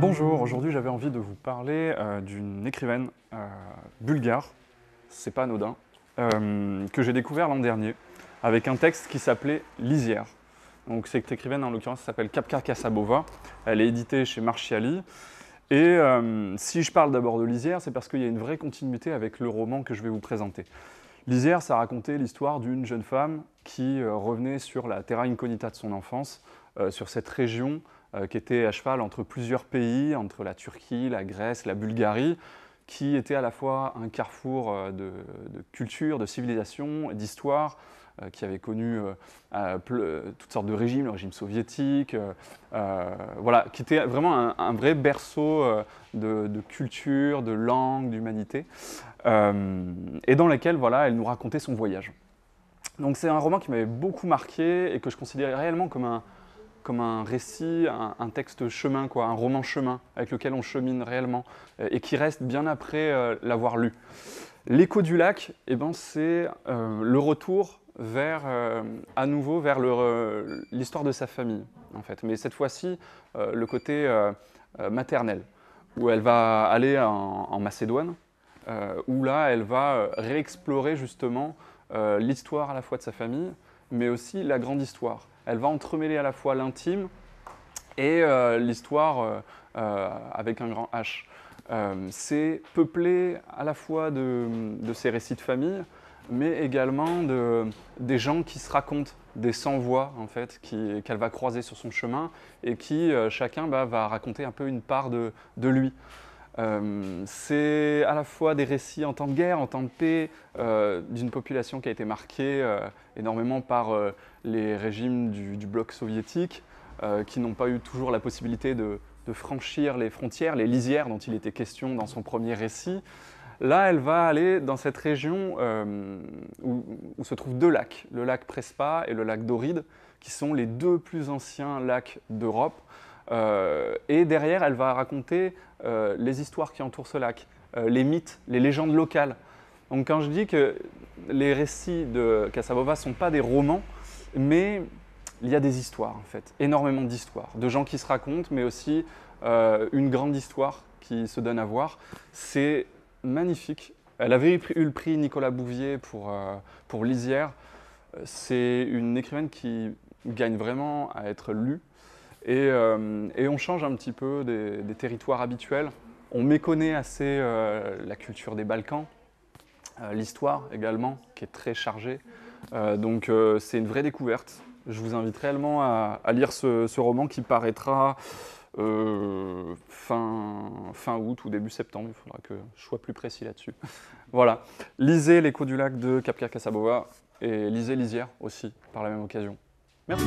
Bonjour, aujourd'hui j'avais envie de vous parler euh, d'une écrivaine euh, bulgare, c'est pas anodin, euh, que j'ai découvert l'an dernier avec un texte qui s'appelait Lisière. Donc cette écrivaine en l'occurrence s'appelle Kapka Kasabova, elle est éditée chez Marchiali. Et si je parle d'abord de Lisière, c'est parce qu'il y a une vraie continuité avec le roman que je vais vous présenter. Lisière, ça racontait l'histoire d'une jeune femme qui euh, revenait sur la terra incognita de son enfance, euh, sur cette région euh, qui était à cheval entre plusieurs pays, entre la Turquie, la Grèce, la Bulgarie, qui était à la fois un carrefour de, de culture, de civilisation, d'histoire, euh, qui avait connu euh, euh, toutes sortes de régimes, le régime soviétique, voilà, qui était vraiment un, vrai berceau de, culture, de langue, d'humanité, et dans lequel voilà, elle nous racontait son voyage. Donc c'est un roman qui m'avait beaucoup marqué et que je considérais réellement comme un, comme un récit, un, texte chemin, quoi, un roman chemin avec lequel on chemine réellement et qui reste bien après l'avoir lu. L'écho du lac, eh ben, c'est le retour vers, euh, à nouveau vers euh, l'histoire de sa famille, en fait. Mais cette fois-ci, euh, le côté maternel, où elle va aller en, Macédoine, où là, elle va réexplorer justement l'histoire à la fois de sa famille, mais aussi la grande histoire. Elle va entremêler à la fois l'intime et l'histoire avec un grand H. c'est peuplé à la fois de, de ses récits de famille, mais également de, des gens qui se racontent, des sans-voix en fait, qu'elle va croiser sur son chemin et qui euh, chacun bah, va raconter un peu une part de, lui. Euh, c'est à la fois des récits en temps de guerre, en temps de paix, euh, d'une population qui a été marquée énormément par les régimes du, bloc soviétique, qui n'ont pas eu toujours la possibilité de, de franchir les frontières, les lisières dont il était question dans son premier récit. Là, elle va aller dans cette région euh, où, se trouvent deux lacs, le lac Prespa et le lac Doride, qui sont les deux plus anciens lacs d'Europe. Euh, et derrière, elle va raconter euh, les histoires qui entourent ce lac, les mythes, les légendes locales. Donc quand je dis que les récits de Casabova ne sont pas des romans, mais il y a des histoires en fait, énormément d'histoires, de gens qui se racontent, mais aussi une grande histoire qui se donne à voir. C'est magnifique. Elle avait eu le prix Nicolas Bouvier pour, euh, pour Lisière. Euh, c'est une écrivaine qui gagne vraiment à être lue. Et, euh, on change un petit peu des, territoires habituels. On méconnaît assez la culture des Balkans, l'histoire également, qui est très chargée. donc c'est une vraie découverte. Je vous invite réellement à, lire ce roman qui paraîtra euh, fin, fin août ou début septembre, il faudra que je sois plus précis là-dessus. voilà, lisez l'écho du lac de cap Casaboa et lisez Lisière aussi par la même occasion. Merci.